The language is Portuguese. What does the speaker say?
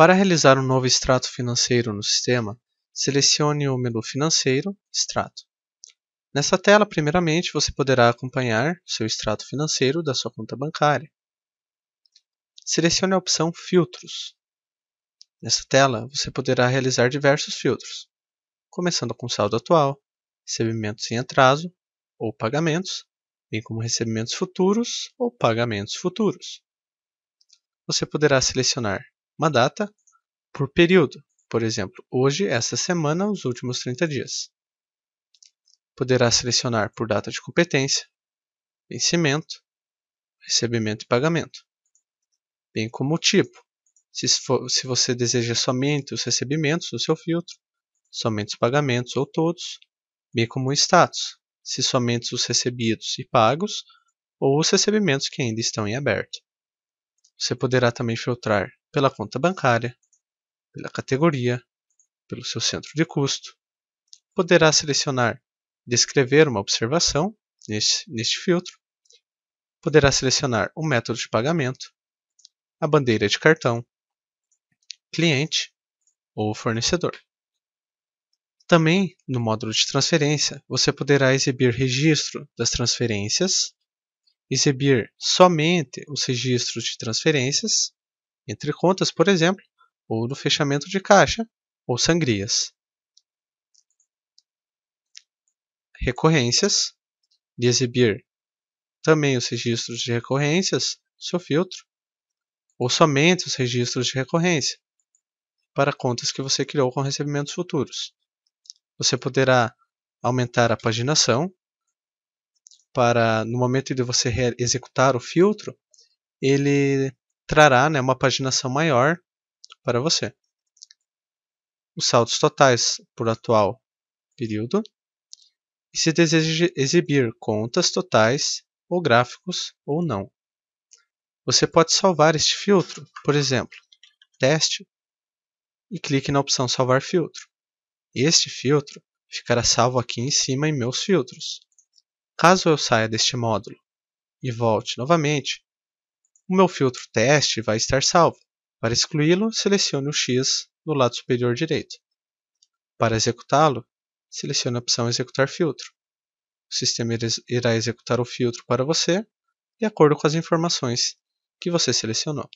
Para realizar um novo extrato financeiro no sistema, selecione o menu Financeiro, Extrato. Nesta tela, primeiramente, você poderá acompanhar seu extrato financeiro da sua conta bancária. Selecione a opção Filtros. Nesta tela, você poderá realizar diversos filtros, começando com saldo atual, recebimentos em atraso ou pagamentos, bem como recebimentos futuros ou pagamentos futuros. Você poderá selecionar uma data por período. Por exemplo, hoje, esta semana, os últimos 30 dias. Poderá selecionar por data de competência, vencimento, recebimento e pagamento, bem como o tipo. Se, for, se você deseja somente os recebimentos no seu filtro, somente os pagamentos ou todos, bem como o status, se somente os recebidos e pagos ou os recebimentos que ainda estão em aberto. Você poderá também filtrar pela conta bancária, pela categoria, pelo seu centro de custo. Poderá selecionar descrever uma observação neste, neste filtro. Poderá selecionar o método de pagamento, a bandeira de cartão, cliente ou fornecedor. Também, no módulo de transferência, você poderá exibir registro das transferências, exibir somente os registros de transferências entre contas, por exemplo, ou no fechamento de caixa, ou sangrias. Recorrências, de exibir também os registros de recorrências, seu filtro, ou somente os registros de recorrência, para contas que você criou com recebimentos futuros. Você poderá aumentar a paginação, para no momento de você executar o filtro, ele trará né, uma paginação maior para você. Os saldos totais por atual período. E se deseja exibir contas totais ou gráficos ou não. Você pode salvar este filtro, por exemplo, teste, e clique na opção salvar filtro. Este filtro ficará salvo aqui em cima em meus filtros. Caso eu saia deste módulo e volte novamente, o meu filtro teste vai estar salvo. Para excluí-lo, selecione o X no lado superior direito. Para executá-lo, selecione a opção Executar filtro. O sistema irá executar o filtro para você de acordo com as informações que você selecionou.